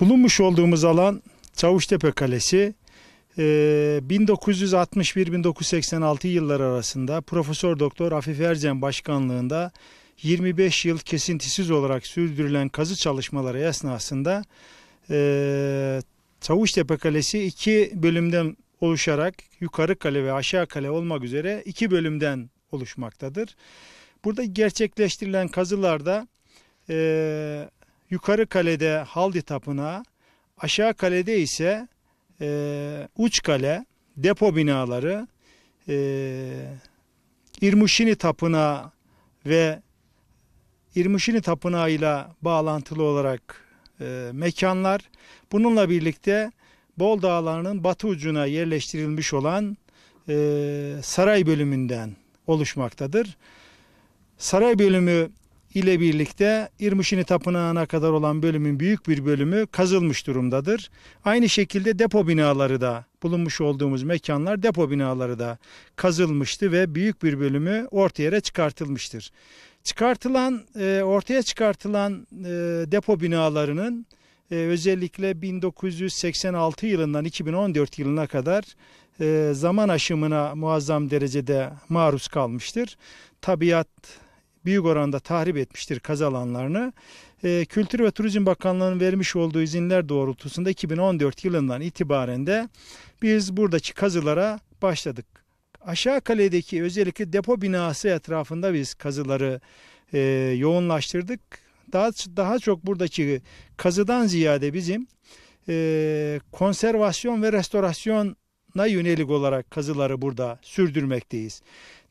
Bulunmuş olduğumuz alan Çavuştepe Kalesi. 1961-1986 ee, yılları arasında Profesör Doktor Afif Ercen başkanlığında 25 yıl kesintisiz olarak sürdürülen kazı çalışmaları esnasında ee, Çavuştepe Kalesi iki bölümden oluşarak yukarı kale ve aşağı kale olmak üzere iki bölümden oluşmaktadır. Burada gerçekleştirilen kazılarda ee, Yukarı kalede Haldi Tapınağı, aşağı kalede ise e, uç kale, depo binaları, e, İrmuşini Tapınağı ve İrmuşini Tapınağı ile bağlantılı olarak e, mekanlar. Bununla birlikte Bol Dağları'nın batı ucuna yerleştirilmiş olan e, saray bölümünden oluşmaktadır. Saray bölümü ile birlikte İrmişini Tapınağı'na kadar olan bölümün büyük bir bölümü kazılmış durumdadır. Aynı şekilde depo binaları da bulunmuş olduğumuz mekanlar depo binaları da kazılmıştı ve büyük bir bölümü ortaya çıkartılmıştır. Çıkartılan e, ortaya çıkartılan e, depo binalarının e, özellikle 1986 yılından 2014 yılına kadar zaman aşımına muazzam derecede maruz kalmıştır. Tabiat büyük oranda tahrip etmiştir kaz alanlarını. Ee, Kültür ve Turizm Bakanlığı'nın vermiş olduğu izinler doğrultusunda 2014 yılından itibaren de biz buradaki kazılara başladık. Aşağı kaledeki özellikle depo binası etrafında biz kazıları e, yoğunlaştırdık. Daha, daha çok buradaki kazıdan ziyade bizim e, konservasyon ve restorasyona yönelik olarak kazıları burada sürdürmekteyiz.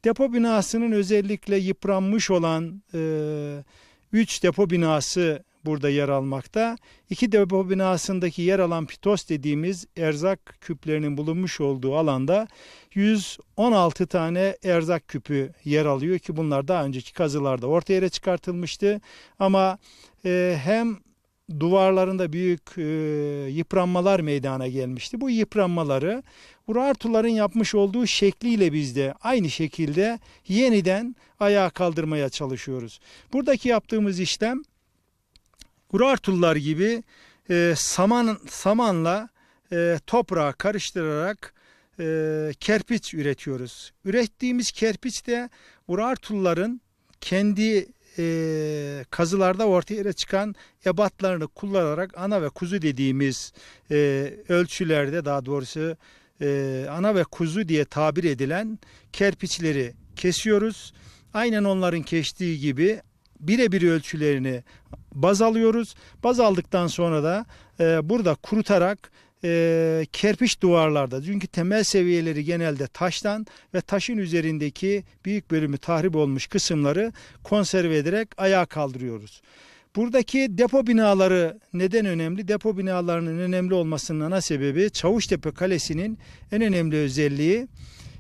Depo binasının özellikle yıpranmış olan 3 e, depo binası burada yer almakta. İki depo binasındaki yer alan pitos dediğimiz erzak küplerinin bulunmuş olduğu alanda 116 tane erzak küpü yer alıyor ki bunlar daha önceki kazılarda ortaya çıkartılmıştı. Ama e, hem duvarlarında büyük e, yıpranmalar meydana gelmişti. Bu yıpranmaları Urartuların yapmış olduğu şekliyle biz de aynı şekilde yeniden ayağa kaldırmaya çalışıyoruz. Buradaki yaptığımız işlem Urartular gibi e, saman samanla e, toprağa karıştırarak e, kerpiç üretiyoruz. Ürettiğimiz kerpiç de Urartuların kendi kazılarda ortaya çıkan ebatlarını kullanarak ana ve kuzu dediğimiz ölçülerde daha doğrusu ana ve kuzu diye tabir edilen kerpiçleri kesiyoruz. Aynen onların keştiği gibi birebir ölçülerini baz alıyoruz. Baz aldıktan sonra da burada kurutarak e, kerpiç duvarlarda çünkü temel seviyeleri genelde taştan ve taşın üzerindeki büyük bölümü tahrip olmuş kısımları konserve ederek ayağa kaldırıyoruz. Buradaki depo binaları neden önemli? Depo binalarının önemli olmasının ana sebebi Çavuştepe Kalesi'nin en önemli özelliği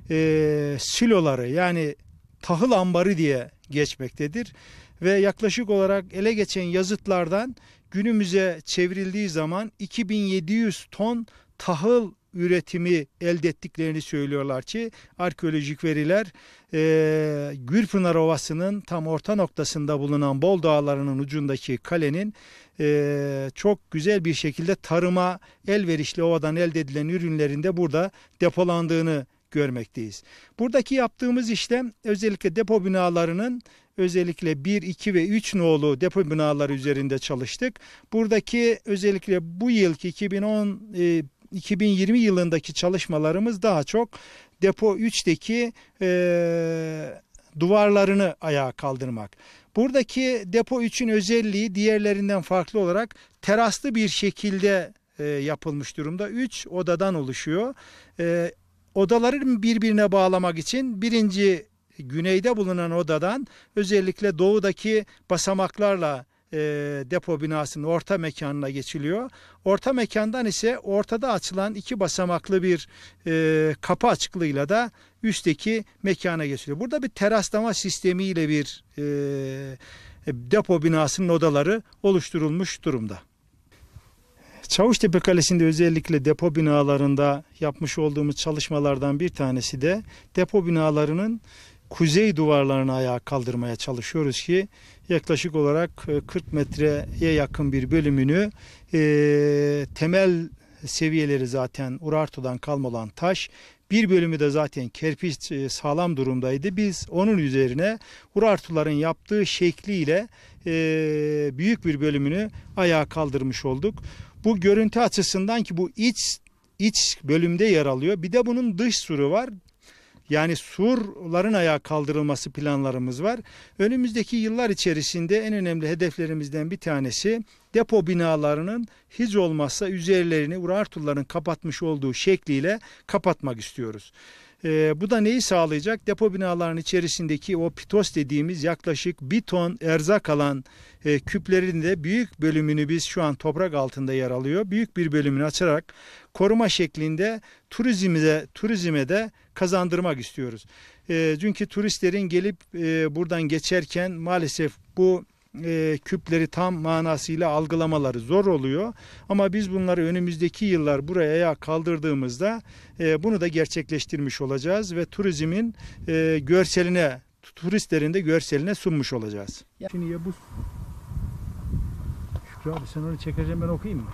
e, siloları yani tahıl ambarı diye geçmektedir. Ve yaklaşık olarak ele geçen yazıtlardan günümüze çevrildiği zaman 2700 ton tahıl üretimi elde ettiklerini söylüyorlar ki arkeolojik veriler e, Gürpınar Ovası'nın tam orta noktasında bulunan Bol Dağları'nın ucundaki kalenin e, çok güzel bir şekilde tarıma elverişli ovadan elde edilen ürünlerinde burada depolandığını görmekteyiz. Buradaki yaptığımız işlem özellikle depo binalarının özellikle 1, 2 ve 3 nolu depo binaları üzerinde çalıştık. Buradaki özellikle bu yılki 2010 e, 2020 yılındaki çalışmalarımız daha çok depo 3'teki e, duvarlarını ayağa kaldırmak. Buradaki depo 3'ün özelliği diğerlerinden farklı olarak teraslı bir şekilde e, yapılmış durumda. 3 odadan oluşuyor. E, Odaları birbirine bağlamak için birinci güneyde bulunan odadan özellikle doğudaki basamaklarla e, depo binasının orta mekanına geçiliyor. Orta mekandan ise ortada açılan iki basamaklı bir e, kapı açıklığıyla da üstteki mekana geçiliyor. Burada bir teraslama sistemiyle bir e, e depo binasının odaları oluşturulmuş durumda. Çavuştepe Kalesi'nde özellikle depo binalarında yapmış olduğumuz çalışmalardan bir tanesi de depo binalarının kuzey duvarlarını ayağa kaldırmaya çalışıyoruz ki yaklaşık olarak 40 e, metreye yakın bir bölümünü e, temel seviyeleri zaten Urartu'dan kalma olan taş. Bir bölümü de zaten kerpiç e, sağlam durumdaydı. Biz onun üzerine Urartuların yaptığı şekliyle e, büyük bir bölümünü ayağa kaldırmış olduk. Bu görüntü açısından ki bu iç iç bölümde yer alıyor. Bir de bunun dış suru var. Yani surların ayağa kaldırılması planlarımız var. Önümüzdeki yıllar içerisinde en önemli hedeflerimizden bir tanesi depo binalarının hiç olmazsa üzerlerini Urartuların kapatmış olduğu şekliyle kapatmak istiyoruz. E, bu da neyi sağlayacak? Depo binalarının içerisindeki o pitos dediğimiz yaklaşık bir ton erzak alan e, küplerin de büyük bölümünü biz şu an toprak altında yer alıyor. Büyük bir bölümünü açarak koruma şeklinde turizmde turizme de kazandırmak istiyoruz. E, çünkü turistlerin gelip e, buradan geçerken maalesef bu e, küpleri tam manasıyla algılamaları zor oluyor. Ama biz bunları önümüzdeki yıllar buraya ayağa kaldırdığımızda e, bunu da gerçekleştirmiş olacağız ve turizmin e, görseline, turistlerin de görseline sunmuş olacağız. Şimdi ya bu Şükrü abi sen onu çekeceğim ben okuyayım mı?